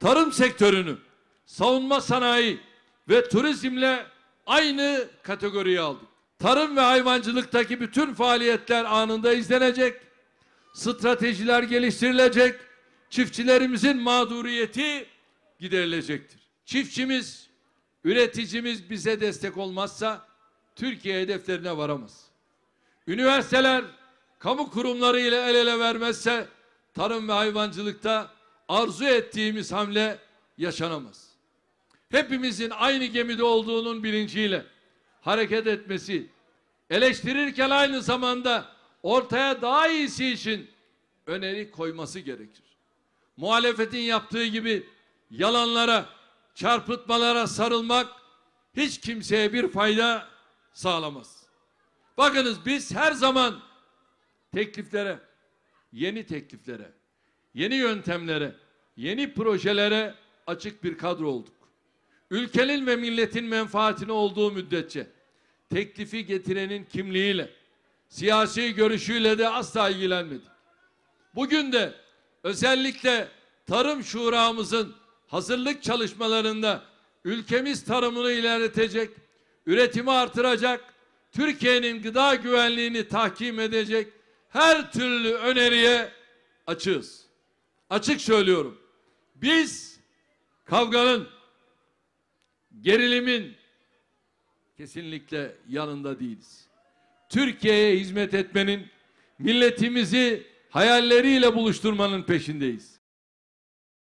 tarım sektörünü savunma sanayi ve turizmle aynı kategoriye aldık. Tarım ve hayvancılıktaki bütün faaliyetler anında izlenecek. Stratejiler geliştirilecek. Çiftçilerimizin mağduriyeti giderilecektir. Çiftçimiz, üreticimiz bize destek olmazsa Türkiye hedeflerine varamaz. Üniversiteler kamu kurumları ile el ele vermezse tarım ve hayvancılıkta arzu ettiğimiz hamle yaşanamaz. Hepimizin aynı gemide olduğunun bilinciyle hareket etmesi, eleştirirken aynı zamanda ortaya daha iyisi için öneri koyması gerekir. Muhalefetin yaptığı gibi yalanlara, çarpıtmalara sarılmak hiç kimseye bir fayda sağlamaz. Bakınız biz her zaman tekliflere, yeni tekliflere, yeni yöntemlere, yeni projelere açık bir kadro olduk. Ülkenin ve milletin menfaatini olduğu müddetçe teklifi getirenin kimliğiyle, siyasi görüşüyle de asla ilgilenmedik. Bugün de özellikle Tarım Şuramızın hazırlık çalışmalarında ülkemiz tarımını ilerletecek, üretimi artıracak, Türkiye'nin gıda güvenliğini tahkim edecek her türlü öneriye açığız. Açık söylüyorum. Biz kavganın, gerilimin kesinlikle yanında değiliz. Türkiye'ye hizmet etmenin, milletimizi hayalleriyle buluşturmanın peşindeyiz.